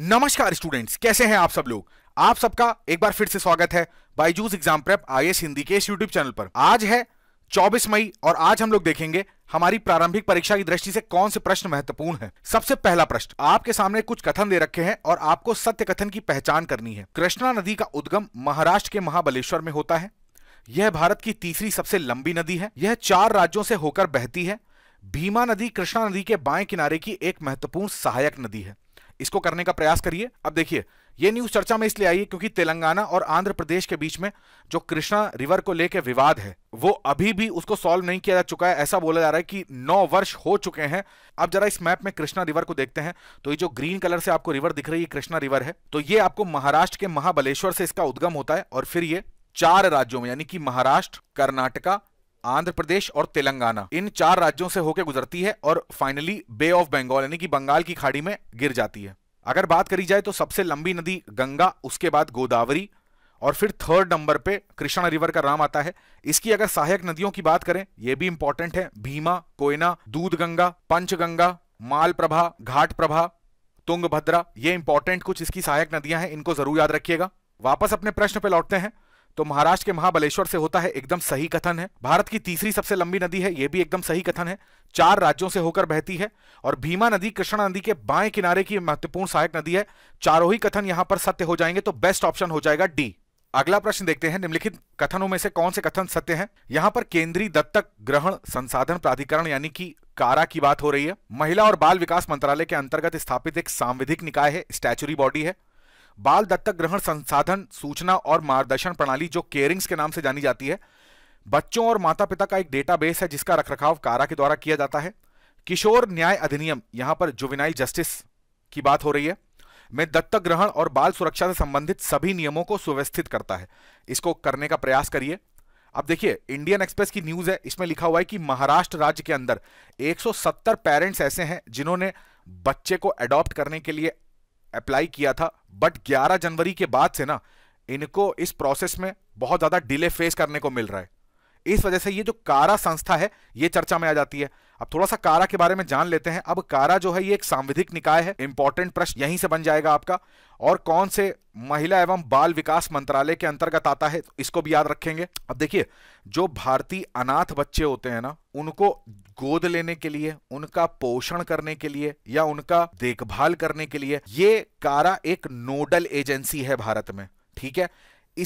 नमस्कार स्टूडेंट्स कैसे हैं आप सब लोग आप सबका एक बार फिर से स्वागत है बाईजूस एग्जाम प्रेप आई हिंदी के इस यूट्यूब चैनल पर आज है 24 मई और आज हम लोग देखेंगे हमारी प्रारंभिक परीक्षा की दृष्टि से कौन से प्रश्न महत्वपूर्ण है सबसे पहला प्रश्न आपके सामने कुछ कथन दे रखे हैं और आपको सत्य कथन की पहचान करनी है कृष्णा नदी का उद्गम महाराष्ट्र के महाबलेश्वर में होता है यह भारत की तीसरी सबसे लंबी नदी है यह चार राज्यों से होकर बहती है भीमा नदी कृष्णा नदी के बाएं किनारे की एक महत्वपूर्ण सहायक नदी है इसको करने का प्रयास करिए अब देखिए ये न्यूज चर्चा में इसलिए आई है क्योंकि तेलंगाना और आंध्र प्रदेश के बीच में जो कृष्णा रिवर को लेकर विवाद है वो अभी भी उसको सॉल्व नहीं किया जा चुका है ऐसा बोला जा रहा है कि नौ वर्ष हो चुके हैं अब जरा इस मैप में कृष्णा रिवर को देखते हैं तो ये जो ग्रीन कलर से आपको रिवर दिख रही है कृष्णा रिवर है तो ये आपको महाराष्ट्र के महाबलेश्वर से इसका उद्गम होता है और फिर ये चार राज्यों में यानी कि महाराष्ट्र कर्नाटका आंध्र प्रदेश और तेलंगाना इन चार राज्यों से होकर गुजरती है और फाइनली बे ऑफ बंगाल यानी कि बंगाल की खाड़ी में गिर जाती है अगर बात करी जाए तो सबसे लंबी नदी गंगा उसके बाद गोदावरी और फिर थर्ड नंबर पे कृष्णा रिवर का नाम आता है इसकी अगर सहायक नदियों की बात करें यह भी इंपॉर्टेंट है भीमा कोयना दूध गंगा पंचगंगा माल प्रभा घाट प्रभा तुंगभद्रा ये इंपॉर्टेंट कुछ इसकी सहायक नदियां हैं इनको जरूर याद रखिएगा वापस अपने प्रश्न पे लौटते हैं तो महाराष्ट्र के महाबलेश्वर से होता है एकदम सही कथन है भारत की तीसरी सबसे लंबी नदी है यह भी एकदम सही कथन है चार राज्यों से होकर बहती है और भीमा नदी कृष्णा नदी के बाएं किनारे की महत्वपूर्ण सहायक नदी है चारों ही कथन यहां पर सत्य हो जाएंगे तो बेस्ट ऑप्शन हो जाएगा डी अगला प्रश्न देखते हैं निम्नलिखित कथनों में से कौन से कथन सत्य हैं यहाँ पर केंद्रीय दत्तक ग्रहण संसाधन प्राधिकरण यानी कि कारा की बात हो रही है महिला और बाल विकास मंत्रालय के अंतर्गत स्थापित एक सांविधिक निकाय है स्टैचुरी बॉडी है बाल दत्तक ग्रहण संसाधन सूचना और मार्गदर्शन प्रणाली जो केयरिंग्स के नाम से जानी जाती है बच्चों और माता पिता का एक डेटाबेस है जिसका रखरखाव कारा के द्वारा किया जाता है किशोर न्याय अधिनियम यहां पर जुविनाइल जस्टिस की बात हो रही है में दत्तक ग्रहण और बाल सुरक्षा से संबंधित सभी नियमों को सुव्यवस्थित करता है इसको करने का प्रयास करिए अब देखिए इंडियन एक्सप्रेस की न्यूज है इसमें लिखा हुआ है कि महाराष्ट्र राज्य के अंदर 170 पेरेंट्स ऐसे हैं जिन्होंने बच्चे को अडॉप्ट करने के लिए अप्लाई किया था बट 11 जनवरी के बाद से ना इनको इस प्रोसेस में बहुत ज्यादा डिले फेस करने को मिल रहा है इस वजह से ये जो कारा संस्था है ये चर्चा में आ जाती है अब थोड़ा सा कारा के बारे में जान लेते हैं अब कारा जो है ये एक सांविधिक निकाय है इंपॉर्टेंट प्रश्न यहीं से बन जाएगा आपका और कौन से महिला एवं बाल विकास मंत्रालय के अंतर्गत आता है इसको भी याद रखेंगे अब देखिए जो भारतीय अनाथ बच्चे होते हैं ना उनको गोद लेने के लिए उनका पोषण करने के लिए या उनका देखभाल करने के लिए ये कारा एक नोडल एजेंसी है भारत में ठीक है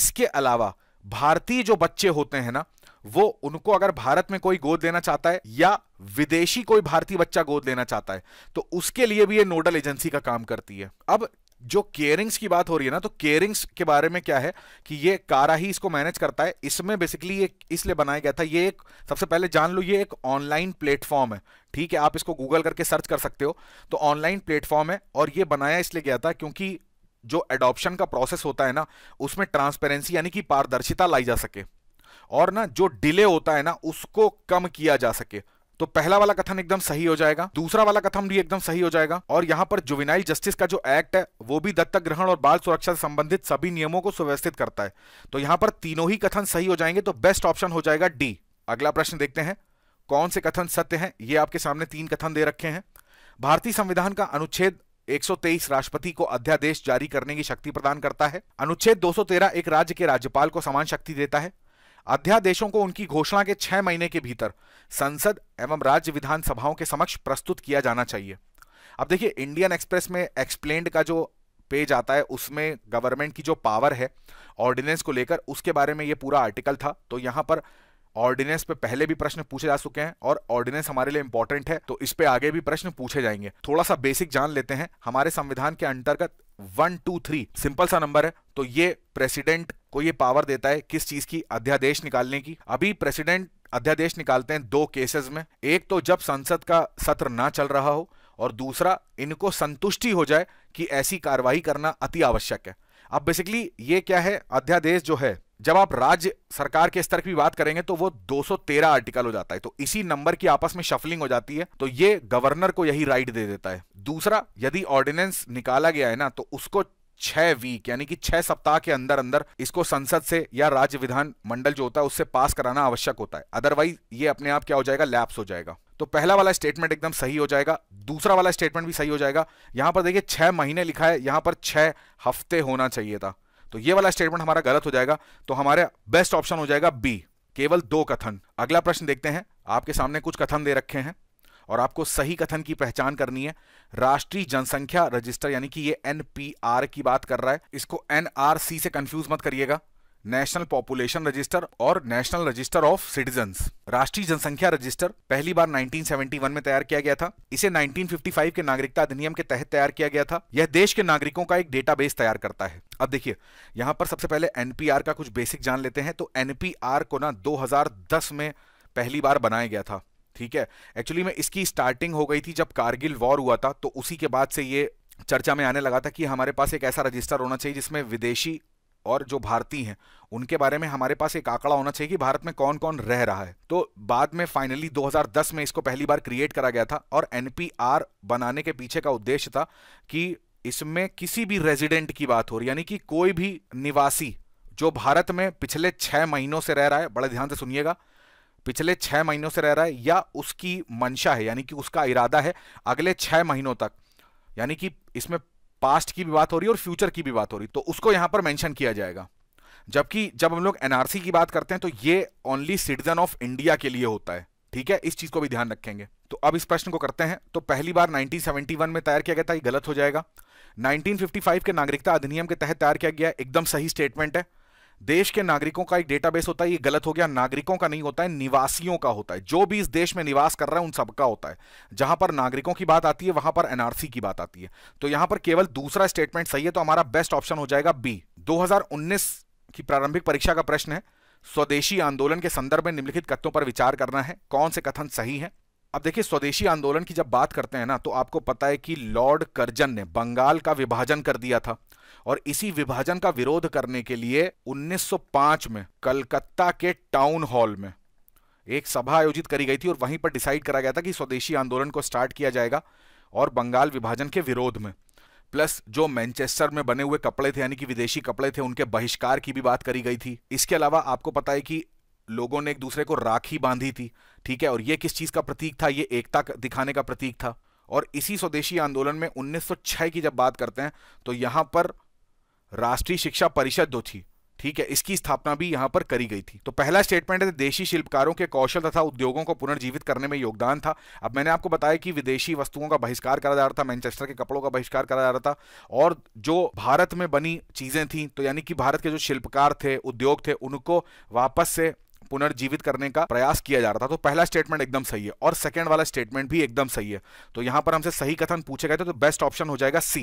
इसके अलावा भारतीय जो बच्चे होते हैं ना वो उनको अगर भारत में कोई गोद लेना चाहता है या विदेशी कोई भारतीय बच्चा गोद लेना चाहता है तो उसके लिए भी ये नोडल एजेंसी का काम करती है अब जो केयरिंग्स की बात हो रही है ना तो केयरिंग्स के बारे में क्या है कि ये कारा ही इसको मैनेज करता है इसमें बेसिकली ये इसलिए बनाया गया था ये एक सबसे पहले जान लो ये एक ऑनलाइन प्लेटफॉर्म है ठीक है आप इसको गूगल करके सर्च कर सकते हो तो ऑनलाइन प्लेटफॉर्म है और ये बनाया इसलिए गया था क्योंकि जो एडॉप्शन का प्रोसेस होता है ना उसमें ट्रांसपेरेंसी यानी कि पारदर्शिता लाई जा सके और ना जो डिले होता है ना उसको कम किया जा सके तो पहला वाला कथन एकदम सही हो जाएगा दूसरा वाला कथन भी एकदम सही हो जाएगा और यहाँ पर जुविनाइल जस्टिस का जो एक्ट है वो भी दत्तक ग्रहण और बाल सुरक्षा से संबंधित सभी नियमों को सुव्यवस्थित करता है तो यहाँ पर तीनों ही कथन सही हो जाएंगे तो बेस्ट ऑप्शन हो जाएगा डी अगला प्रश्न देखते हैं कौन से कथन सत्य हैं ये आपके सामने तीन कथन दे रखे हैं भारतीय संविधान का अनुच्छेद 123 राष्ट्रपति को अध्यादेश जारी करने की शक्ति प्रदान करता है अनुच्छेद 213 एक राज्य के राज्यपाल को समान शक्ति देता है अध्यादेशों को उनकी घोषणा के छह महीने के भीतर संसद एवं राज्य विधानसभाओं के समक्ष प्रस्तुत किया जाना चाहिए अब देखिए इंडियन एक्सप्रेस में एक्सप्लेन्ड का जो पेज आता है उसमें गवर्नमेंट की जो पावर है ऑर्डिनेंस को लेकर उसके बारे में ये पूरा आर्टिकल था तो यहाँ पर ऑर्डिनेंस पे पहले भी प्रश्न पूछे जा चुके हैं और ऑर्डिनेंस हमारे लिए इंपॉर्टेंट है तो इस पे आगे भी प्रश्न पूछे जाएंगे थोड़ा सा बेसिक जान लेते हैं हमारे संविधान के अंतर्गत वन टू थ्री सिंपल सा नंबर है तो ये प्रेसिडेंट को ये पावर देता है किस चीज की अध्यादेश निकालने की अभी प्रेसिडेंट अध्यादेश निकालते हैं दो केसेस में एक तो जब संसद का सत्र ना चल रहा हो और दूसरा इनको संतुष्टि हो जाए कि ऐसी कार्रवाई करना अति आवश्यक है अब बेसिकली ये क्या है अध्यादेश जो है जब आप राज्य सरकार के स्तर की बात करेंगे तो वो 213 आर्टिकल हो जाता है तो इसी नंबर की आपस में शफलिंग हो जाती है तो ये गवर्नर को यही राइट दे देता है दूसरा यदि ऑर्डिनेंस निकाला गया है ना तो उसको छह वीक यानी कि छह सप्ताह के अंदर अंदर इसको संसद से या राज्य विधान मंडल जो होता है उससे पास कराना आवश्यक होता है अदरवाइज ये अपने आप क्या हो जाएगा लैप्स हो जाएगा तो पहला वाला स्टेटमेंट एकदम सही हो जाएगा दूसरा वाला स्टेटमेंट भी सही हो जाएगा यहां पर देखिए छह महीने लिखा है यहां पर छह हफ्ते होना चाहिए था तो ये वाला स्टेटमेंट हमारा गलत हो जाएगा तो हमारे बेस्ट ऑप्शन हो जाएगा बी केवल दो कथन अगला प्रश्न देखते हैं आपके सामने कुछ कथन दे रखे हैं और आपको सही कथन की पहचान करनी है राष्ट्रीय जनसंख्या रजिस्टर यानी कि ये एनपीआर की बात कर रहा है इसको एनआरसी से कंफ्यूज मत करिएगा नेशनल पॉपुलेशन रजिस्टर और नेशनल रजिस्टर ऑफ सिटीजन राष्ट्रीय जनसंख्या रजिस्टर पहली बार 1971 में तैयार किया गया था इसे 1955 के नागरिकता अधिनियम के तहत तैयार किया गया था यह देश के नागरिकों का एक डेटाबेस तैयार करता है अब देखिए यहाँ पर सबसे पहले एनपीआर का कुछ बेसिक जान लेते हैं तो एनपीआर को ना 2010 में पहली बार बनाया गया था ठीक है एक्चुअली में इसकी स्टार्टिंग हो गई थी जब कारगिल वॉर हुआ था तो उसी के बाद से ये चर्चा में आने लगा था कि हमारे पास एक ऐसा रजिस्टर होना चाहिए जिसमें विदेशी और जो भारतीय हैं उनके बारे में हमारे पास एक आंकड़ा होना चाहिए कि भारत में कौन कौन रह रहा है तो बाद में फाइनली 2010 में इसको पहली बार क्रिएट करा गया था और एनपीआर बनाने के पीछे का उद्देश्य था कि इसमें किसी भी रेजिडेंट की बात हो रही यानी कि कोई भी निवासी जो भारत में पिछले छह महीनों से रह रहा है बड़े ध्यान से सुनिएगा पिछले छह महीनों से रह रहा है या उसकी मंशा है यानी कि उसका इरादा है अगले छह महीनों तक यानी कि इसमें पास्ट की भी बात हो रही है और फ्यूचर की भी बात हो रही तो उसको यहां पर मैंशन किया जाएगा जबकि जब हम लोग एनआरसी की बात करते हैं तो ये ओनली सिटीजन ऑफ इंडिया के लिए होता है ठीक है इस चीज को भी ध्यान रखेंगे तो अब इस प्रश्न को करते हैं तो पहली बार 1971 में तैयार किया गया था ये गलत हो जाएगा 1955 के नागरिकता अधिनियम के तहत तैयार किया गया एकदम सही स्टेटमेंट है देश के नागरिकों का एक डेटाबेस होता है ये गलत हो गया नागरिकों का नहीं होता है निवासियों का होता है जो भी इस देश में निवास कर रहा है उन सबका होता है जहां पर नागरिकों की बात आती है वहां पर एनआरसी की बात आती है तो यहां पर केवल दूसरा स्टेटमेंट सही है तो हमारा बेस्ट ऑप्शन हो जाएगा बी दो की प्रारंभिक परीक्षा का प्रश्न है स्वदेशी आंदोलन के संदर्भ में निम्नलिखित कथनों पर विचार करना है कौन से कथन सही है अब देखिए स्वदेशी आंदोलन की जब बात करते हैं ना तो आपको पता है कि लॉर्ड कर्जन ने बंगाल का विभाजन कर दिया था और इसी विभाजन का विरोध करने के लिए 1905 में कलकत्ता के टाउन हॉल में एक सभा आयोजित करी गई थी और वहीं पर डिसाइड करा गया था कि स्वदेशी आंदोलन को स्टार्ट किया जाएगा और बंगाल विभाजन के विरोध में प्लस जो मैनचेस्टर में बने हुए कपड़े थे यानी कि विदेशी कपड़े थे उनके बहिष्कार की भी बात करी गई थी इसके अलावा आपको पता है कि लोगों ने एक दूसरे को राखी बांधी थी ठीक है और ये किस चीज का प्रतीक था ये एकता दिखाने का प्रतीक था और इसी स्वदेशी आंदोलन में 1906 की जब बात करते हैं तो यहां पर राष्ट्रीय शिक्षा परिषद जो थी ठीक है इसकी स्थापना भी यहां पर करी गई थी तो पहला स्टेटमेंट है देशी शिल्पकारों के कौशल तथा उद्योगों को पुनर्जीवित करने में योगदान था अब मैंने आपको बताया कि विदेशी वस्तुओं का बहिष्कार करा जा रहा था मैनचेस्टर के कपड़ों का बहिष्कार करा जा रहा था और जो भारत में बनी चीजें थी तो यानी कि भारत के जो शिल्पकार थे उद्योग थे उनको वापस से पुनर्जीवित करने का प्रयास किया जा रहा था तो पहला स्टेटमेंट एकदम सही है और सेकेंड वाला स्टेटमेंट भी एकदम सही है तो यहां पर हमसे सही कथन पूछे गए थे तो बेस्ट ऑप्शन हो जाएगा सी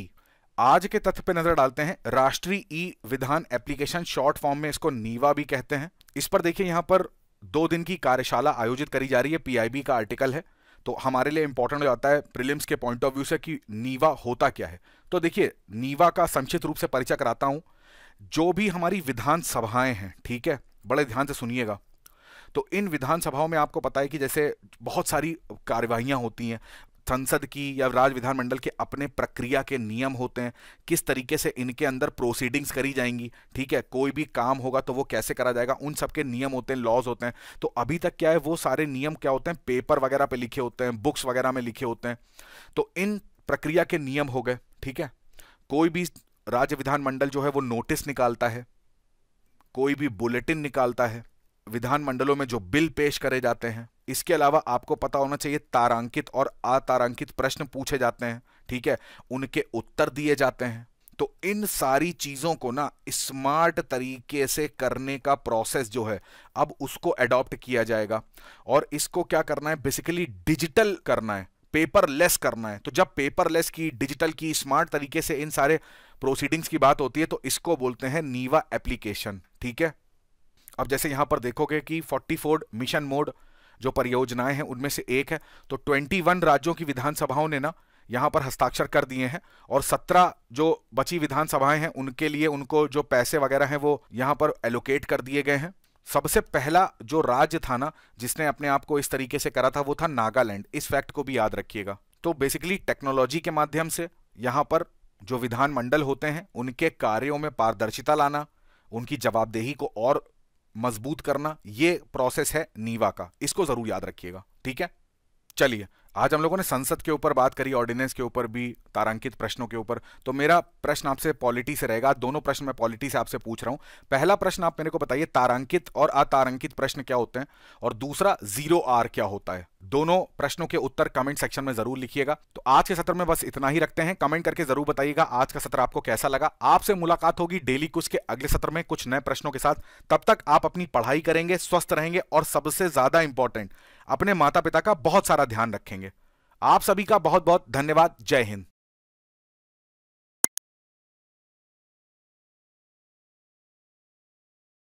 आज के तथ्य पे नजर डालते हैं राष्ट्रीय ई विधान एप्लीकेशन शॉर्ट फॉर्म में इसको नीवा भी कहते हैं इस पर देखिए यहां पर दो दिन की कार्यशाला आयोजित करी जा रही है पीआईबी का आर्टिकल है तो हमारे लिए इंपॉर्टेंट हो जाता है प्रिलिम्स के पॉइंट ऑफ व्यू से कि नीवा होता क्या है तो देखिए नीवा का संक्षिप्त रूप से परिचय कराता हूं जो भी हमारी विधानसभाएं हैं ठीक है बड़े ध्यान से सुनिएगा तो इन विधानसभाओं में आपको पता है कि जैसे बहुत सारी कार्यवाहियाँ होती हैं संसद की या राज्य विधानमंडल के अपने प्रक्रिया के नियम होते हैं किस तरीके से इनके अंदर प्रोसीडिंग्स करी जाएंगी ठीक है कोई भी काम होगा तो वो कैसे करा जाएगा उन सब के नियम होते हैं लॉज होते हैं तो अभी तक क्या है वो सारे नियम क्या होते हैं पेपर वगैरह पे लिखे होते हैं बुक्स वगैरह में लिखे होते हैं तो इन प्रक्रिया के नियम हो गए ठीक है कोई भी राज्य विधानमंडल जो है वो नोटिस निकालता है कोई भी बुलेटिन निकालता है विधानमंडलों में जो बिल पेश करे जाते हैं इसके अलावा आपको पता होना चाहिए तारांकित और अतारांकित प्रश्न पूछे जाते हैं ठीक है उनके उत्तर दिए जाते हैं तो इन सारी चीज़ों को ना स्मार्ट तरीके से करने का प्रोसेस जो है अब उसको एडॉप्ट किया जाएगा और इसको क्या करना है बेसिकली डिजिटल करना है पेपर लेस करना है तो जब पेपर लेस की डिजिटल की स्मार्ट तरीके से इन सारे प्रोसीडिंग्स की बात होती है तो इसको बोलते हैं नीवा एप्लीकेशन ठीक है अब जैसे यहां पर देखोगे कि 44 मिशन मोड जो परियोजनाएं हैं उनमें से एक है तो 21 राज्यों की विधानसभाओं ने ना यहां पर हस्ताक्षर कर दिए हैं और 17 जो बची विधानसभाएं हैं उनके लिए उनको जो पैसे वगैरह हैं वो यहां पर एलोकेट कर दिए गए हैं सबसे पहला जो राज्य था ना जिसने अपने आप को इस तरीके से करा था वो था नागालैंड इस फैक्ट को भी याद रखिएगा तो बेसिकली टेक्नोलॉजी के माध्यम से यहाँ पर जो विधानमंडल होते हैं उनके कार्यों में पारदर्शिता लाना उनकी जवाबदेही को और मजबूत करना ये प्रोसेस है नीवा का इसको जरूर याद रखिएगा ठीक है चलिए आज हम लोगों ने संसद के ऊपर बात करी ऑर्डिनेंस के ऊपर भी तारांकित प्रश्नों के ऊपर तो मेरा प्रश्न आपसे पॉलिटी से रहेगा दोनों प्रश्न मैं पॉलिटी से आपसे पूछ रहा हूं पहला प्रश्न आप मेरे को बताइए तारांकित और अतारांकित प्रश्न क्या होते हैं और दूसरा जीरो आर क्या होता है दोनों प्रश्नों के उत्तर कमेंट सेक्शन में जरूर लिखिएगा तो आज के सत्र में बस इतना ही रखते हैं कमेंट करके जरूर बताइएगा आज का सत्र आपको कैसा लगा आपसे मुलाकात होगी डेली कुछ के अगले सत्र में कुछ नए प्रश्नों के साथ तब तक आप अपनी पढ़ाई करेंगे स्वस्थ रहेंगे और सबसे ज्यादा इंपॉर्टेंट अपने माता पिता का बहुत सारा ध्यान रखेंगे आप सभी का बहुत बहुत धन्यवाद जय हिंद